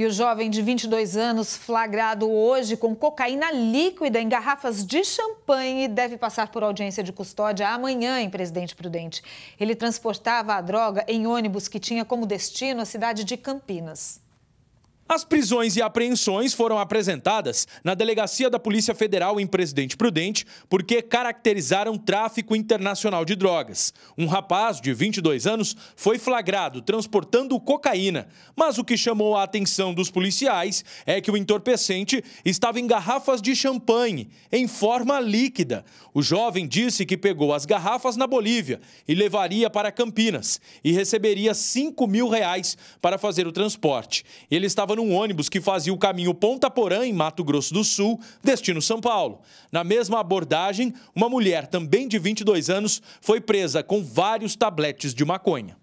E o jovem de 22 anos, flagrado hoje com cocaína líquida em garrafas de champanhe, deve passar por audiência de custódia amanhã em Presidente Prudente. Ele transportava a droga em ônibus que tinha como destino a cidade de Campinas. As prisões e apreensões foram apresentadas na delegacia da Polícia Federal em Presidente Prudente porque caracterizaram tráfico internacional de drogas. Um rapaz de 22 anos foi flagrado transportando cocaína, mas o que chamou a atenção dos policiais é que o entorpecente estava em garrafas de champanhe, em forma líquida. O jovem disse que pegou as garrafas na Bolívia e levaria para Campinas e receberia 5 mil reais para fazer o transporte. Ele estava no um ônibus que fazia o caminho Ponta Porã, em Mato Grosso do Sul, destino São Paulo. Na mesma abordagem, uma mulher, também de 22 anos, foi presa com vários tabletes de maconha.